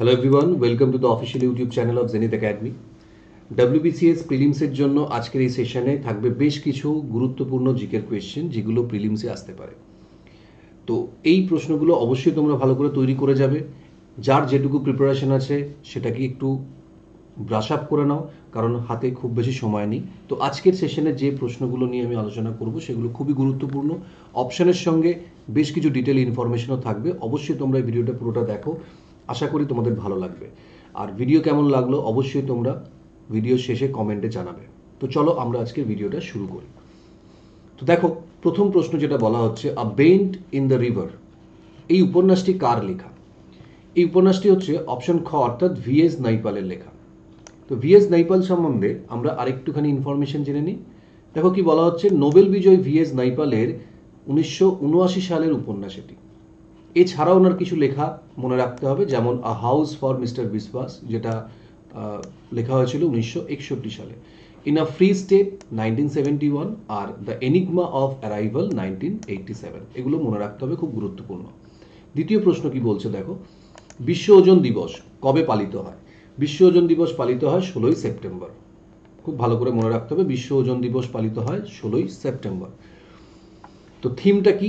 hello everyone welcome to the official YouTube channel of Zenith Academy WBCS প্রিলিমসের জন্য আজকের এই সেশনে থাকবে বেশ কিছু গুরুত্বপূর্ণ জিকের কোয়েশ্চেন যেগুলো প্রিলিমসে আসতে পারে তো এই প্রশ্নগুলো অবশ্যই তোমরা ভালো করে তৈরি করে যাবে যার যেটুকু প্রিপারেশন আছে সেটাকে একটু ব্রাশ আপ করে নাও কারণ হাতে খুব বেশি সময় নেই তো আজকের সেশনে যে প্রশ্নগুলো নিয়ে আমি আলোচনা করব সেগুলো খুবই গুরুত্বপূর্ণ অপশানের সঙ্গে বেশ কিছু ডিটেল ইনফরমেশনও থাকবে অবশ্যই তোমরা এই ভিডিওটা পুরোটা দেখো আশা করি তোমাদের ভালো লাগবে আর ভিডিও কেমন লাগলো অবশ্যই তোমরা ভিডিও শেষে কমেন্টে জানাবে তো চলো আমরা আজকের ভিডিওটা শুরু করি তো দেখো প্রথম প্রশ্ন যেটা বলা হচ্ছে a bend in the river এই উপন্যাসটি কার লেখা এই উপন্যাসটি হচ্ছে অপশন খ অর্থাৎ ভিএস নাইপালের লেখা তো ভি এস নাইপাল সম্বন্ধে আমরা আরেকটুখানি ইনফরমেশন জেনে নিই দেখো কি বলা হচ্ছে নোবেল বিজয় ভিএস নাইপালের উনিশশো সালের উপন্যাস এটি এছাড়া ওনার কিছু লেখা মনে রাখতে হবে যেমন আ হাউস ফর মিস্টার বিশ্বাস যেটা লেখা হয়েছিল উনিশশো সালে in a free state nineteen seventy one আর the enigma of arrival nineteen seven এগুলো মনে রাখতে হবে খুব গুরুত্বপূর্ণ দ্বিতীয় প্রশ্ন কি বলছে দেখো বিশ্ব ওজন দিবস কবে পালিত হয় বিশ্ব ওজন দিবস পালিত হয় ষোলোই সেপ্টেম্বর খুব ভালো করে মনে রাখতে হবে বিশ্ব ওজন দিবস পালিত হয় ষোলোই সেপ্টেম্বর তো থিমটা কি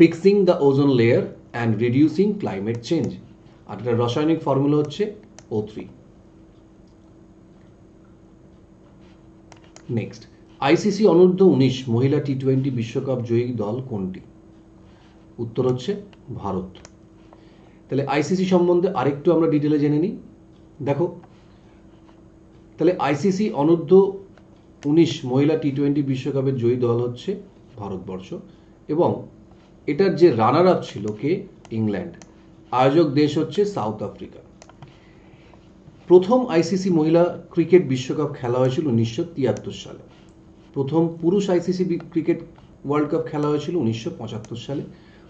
fixing the ozone layer and reducing climate change আর এটা রাসায়নিক ফর্মুলা হচ্ছে ও থ্রি নেক্সট আইসিসি অনূর্ধ্ব উনিশ মহিলা টি টোয়েন্টি বিশ্বকাপ জয়ী দল কোনটি উত্তর হচ্ছে ভারত তাহলে আইসিসি সম্বন্ধে আরেকটু আমরা ডিটেলে জেনে নিই দেখো তাহলে আইসিসি অনূর্ধ্ব উনিশ মহিলা টি টোয়েন্টি বিশ্বকাপের জয়ী দল হচ্ছে ভারতবর্ষ এবং এটার যে রানার আপ ছিল কে ইংল্যান্ড আয়োজক দেশ হচ্ছে সাউথ আফ্রিকা প্রথম আইসিসি মহিলা ক্রিকেট বিশ্বকাপ খেলা হয়েছিল উনিশশো তিয়াত্তর সালে প্রথম পুরুষ আইসিসি ক্রিকেট ওয়ার্ল্ড কাপ খেলা হয়েছিল উনিশশো পঁচাত্তর সালে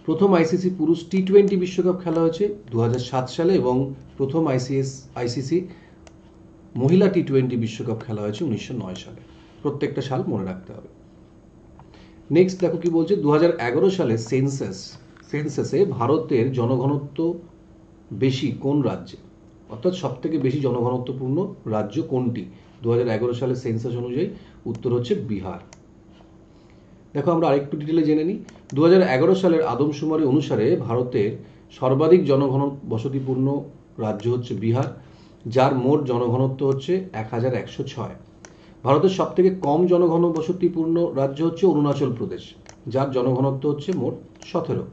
প্রথম আইসিসি পুরুষ টি টোয়েন্টি বিশ্বকাপ খেলা হয়েছে দু সাত সালে এবং প্রথম আইসিএস আইসিসি মহিলা টি টোয়েন্টি বিশ্বকাপ খেলা হয়েছে উনিশশো নয় সালে প্রত্যেকটা সাল মনে রাখতে হবে নেক্সট দেখো কি বলছে দু সালে সেন্সাস সেন্সাসে ভারতের জনঘনত্ব বেশি কোন রাজ্যে অর্থাৎ সবথেকে বেশি জনঘনত্বপূর্ণ রাজ্য কোনটি দু সালে সেন্সাস অনুযায়ী উত্তর হচ্ছে বিহার দেখো আমরা আরেকটু ডিটেলে জেনে নিই দু সালের আদমশুমারি অনুসারে ভারতের সর্বাধিক জনঘন বসতিপূর্ণ রাজ্য হচ্ছে বিহার যার মোট জনঘনত্ব হচ্ছে এক হাজার একশো ছয় ভারতের সব থেকে কম জনঘন বসতিপূর্ণ রাজ্য হচ্ছে অরুণাচল প্রদেশ যার জনঘনত্ব হচ্ছে মোট সতেরো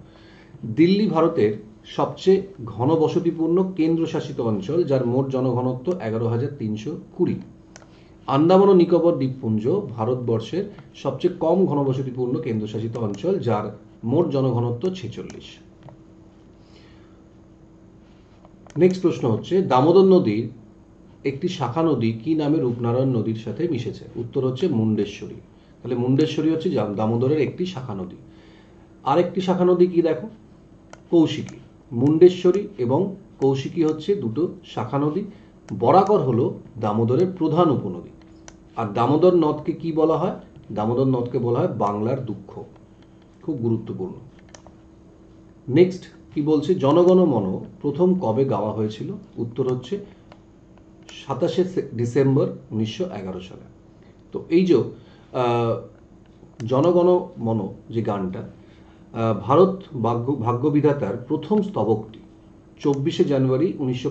দিল্লি ভারতের সবচেয়ে ঘনবসতিপূর্ণ কেন্দ্রশাসিত অঞ্চল যার মোট জনঘনত্ব এগারো হাজার তিনশো কুড়ি আন্দামান ও নিকোবর দ্বীপপুঞ্জ ভারতবর্ষের সবচেয়ে কম ঘনবসতিপূর্ণ কেন্দ্রশাসিত অঞ্চল যার মোট জনঘনত্ব ছেচল্লিশ নেক্সট প্রশ্ন হচ্ছে দামোদর নদীর একটি শাখা নদী কি নামে রূপনারায়ণ নদীর সাথে মিশেছে উত্তর হচ্ছে মুন্ডেশ্বরী তাহলে মুন্ডেশ্বরী হচ্ছে দামোদরের একটি শাখা নদী আরেকটি শাখা নদী কি দেখো কৌশিকী মুন্ডেশ্বরী এবং কৌশিকী হচ্ছে দুটো শাখা নদী বরাকর হলো দামোদরের প্রধান উপনদী আর দামোদর নদকে কি বলা হয় দামোদর নদকে বলা হয় বাংলার দুঃখ খুব গুরুত্বপূর্ণ নেক্সট কি বলছে জনগণ মন প্রথম কবে গাওয়া হয়েছিল উত্তর হচ্ছে সাতাশে ডিসেম্বর উনিশশো সালে তো এই যে জনগণ মন যে গানটা ভারত ভাগ্য ভাগ্যবিধাতার প্রথম স্তবকটি চব্বিশে জানুয়ারি উনিশশো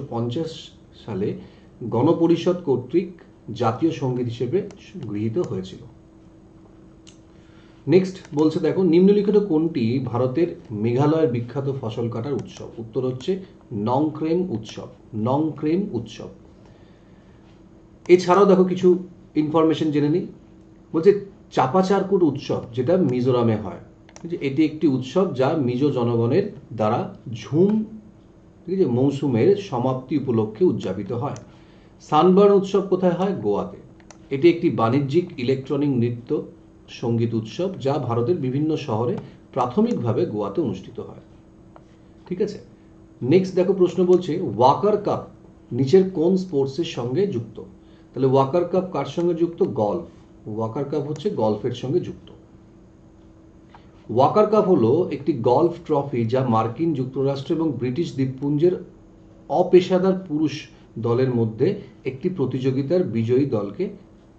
সালে গণপরিষদ কর্তৃক জাতীয় সঙ্গীত হিসেবে গৃহীত হয়েছিল নেক্সট বলছে দেখো নিম্নলিখিত কোনটি ভারতের মেঘালয়ের বিখ্যাত ফসল কাটার উৎসব উত্তর হচ্ছে নংক্রেম উৎসব নংক্রেম উৎসব এছাড়াও দেখো কিছু ইনফরমেশন জেনে নিই বলছে চাপাচারকুট উৎসব যেটা মিজোরামে হয় ঠিক এটি একটি উৎসব যা মিজো জনগণের দ্বারা ঝুম ঠিক আছে মৌসুমের সমাপ্তি উপলক্ষে উদযাপিত হয় সানবার্ন উৎসব কোথায় হয় গোয়াতে এটি একটি বাণিজ্যিক ইলেকট্রনিক নৃত্য সঙ্গীত উৎসব যা ভারতের বিভিন্ন শহরে প্রাথমিকভাবে গোয়াতে অনুষ্ঠিত হয় ঠিক আছে নেক্সট দেখো প্রশ্ন বলছে ওয়াকার কাপ নিচের কোন স্পোর্টসের সঙ্গে যুক্ত তাহলে ওয়াকার কাপ কার সঙ্গে যুক্ত গল্ফ ওয়াকার কাপ হচ্ছে গল্ফের সঙ্গে যুক্ত ওয়াকার কাপ হলো একটি গল্ফ ট্রফি যা মার্কিন যুক্তরাষ্ট্র এবং ব্রিটিশ দ্বীপপুঞ্জের অপেশাদার পুরুষ দলের মধ্যে একটি প্রতিযোগিতার বিজয়ী দলকে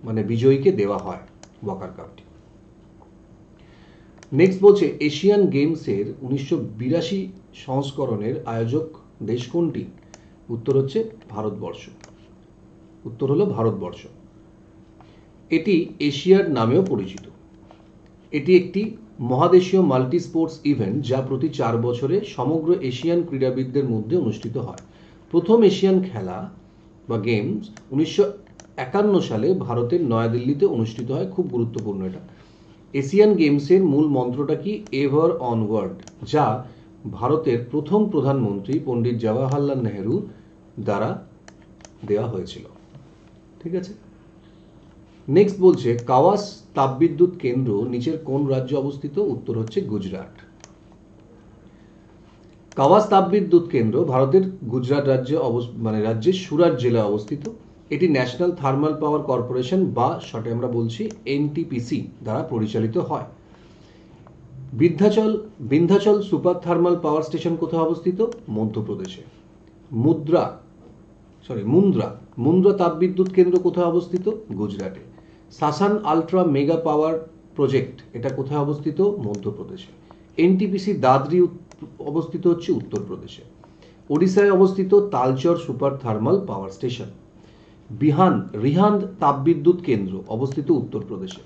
মানে বিজয়ীকে দেওয়া হয় ওয়াকার কাপটি নেক্সট বলছে এশিয়ান গেমসের উনিশশো সংস্করণের আয়োজক দেশ কোনটি উত্তর হচ্ছে ভারতবর্ষ উত্তর হলো ভারতবর্ষ এটি এশিয়ার নামেও পরিচিত এটি একটি মহাদেশীয় মাল্টি স্পোর্টস ইভেন্ট যা প্রতি চার বছরে সমগ্র এশিয়ান ক্রীড়াবিদদের মধ্যে অনুষ্ঠিত হয় প্রথম এশিয়ান খেলা বা গেমস উনিশশো একান্ন সালে ভারতের নয়াদিল্লিতে অনুষ্ঠিত হয় খুব গুরুত্বপূর্ণ এটা এশিয়ান গেমসের মূল মন্ত্রটা কি এভার অনওয়ার্ড যা ভারতের প্রথম প্রধানমন্ত্রী পণ্ডিত জওয়াহরলাল নেহরু দ্বারা দেওয়া হয়েছিল ঠিক আছে নেক্সট বলছে কাওয়াস তাপবিদ্যুৎ কেন্দ্র নিচের কোন রাজ্য অবস্থিত উত্তর হচ্ছে গুজরাট কাওয়াস তাপবিদ্যুৎ কেন্দ্র ভারতের গুজরাট রাজ্যে মানে রাজ্যের সুরাট জেলায় অবস্থিত এটি ন্যাশনাল থার্মাল পাওয়ার কর্পোরেশন বা শর্টে আমরা বলছি এনটিপিসি দ্বারা পরিচালিত হয় Vindhyachal Vindhyachal super thermal power station কোথায় অবস্থিত মধ্যপ্রদেশে মুদ্রা সরি মুন্দ্রা মুন্দ্রা তাপবিদ্যুৎ কেন্দ্র কোথায় অবস্থিত গুজরাটে Sasan ultra mega power project এটা কোথায় অবস্থিত মধ্যপ্রদেশে এনটিপিসি দাদরি অবস্থিত হচ্ছে উত্তরপ্রদেশে ওড়িশায় অবস্থিত Talcher super thermal power station বিহান রিহান্দ তাপবিদ্যুৎ কেন্দ্র অবস্থিত উত্তরপ্রদেশে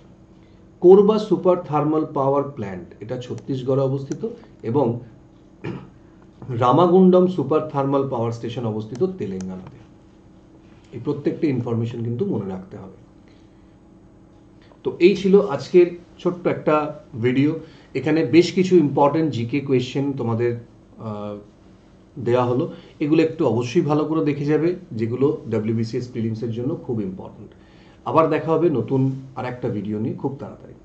Korba super thermal power plant এটা ছত্তিশগড়ে অবস্থিত এবং Ramagundam super thermal power station অবস্থিত তেলেঙ্গানাতে এই প্রত্যেকটা ইনফরমেশন কিন্তু মনে রাখতে হবে তো এই ছিল আজকের ছোট্ট একটা ভিডিও এখানে বেশ কিছু ইম্পর্টেন্ট জিকে কোয়েশ্চেন তোমাদের দেয়া হলো এগুলো একটু অবশ্যই ভালো করে দেখে যাবে যেগুলো ডাব্লিউবিসিএস প্রিলিমসের জন্য খুব ইম্পর্টেন্ট আবার দেখা হবে নতুন আর একটা ভিডিও নিয়ে খুব তাড়াতাড়ি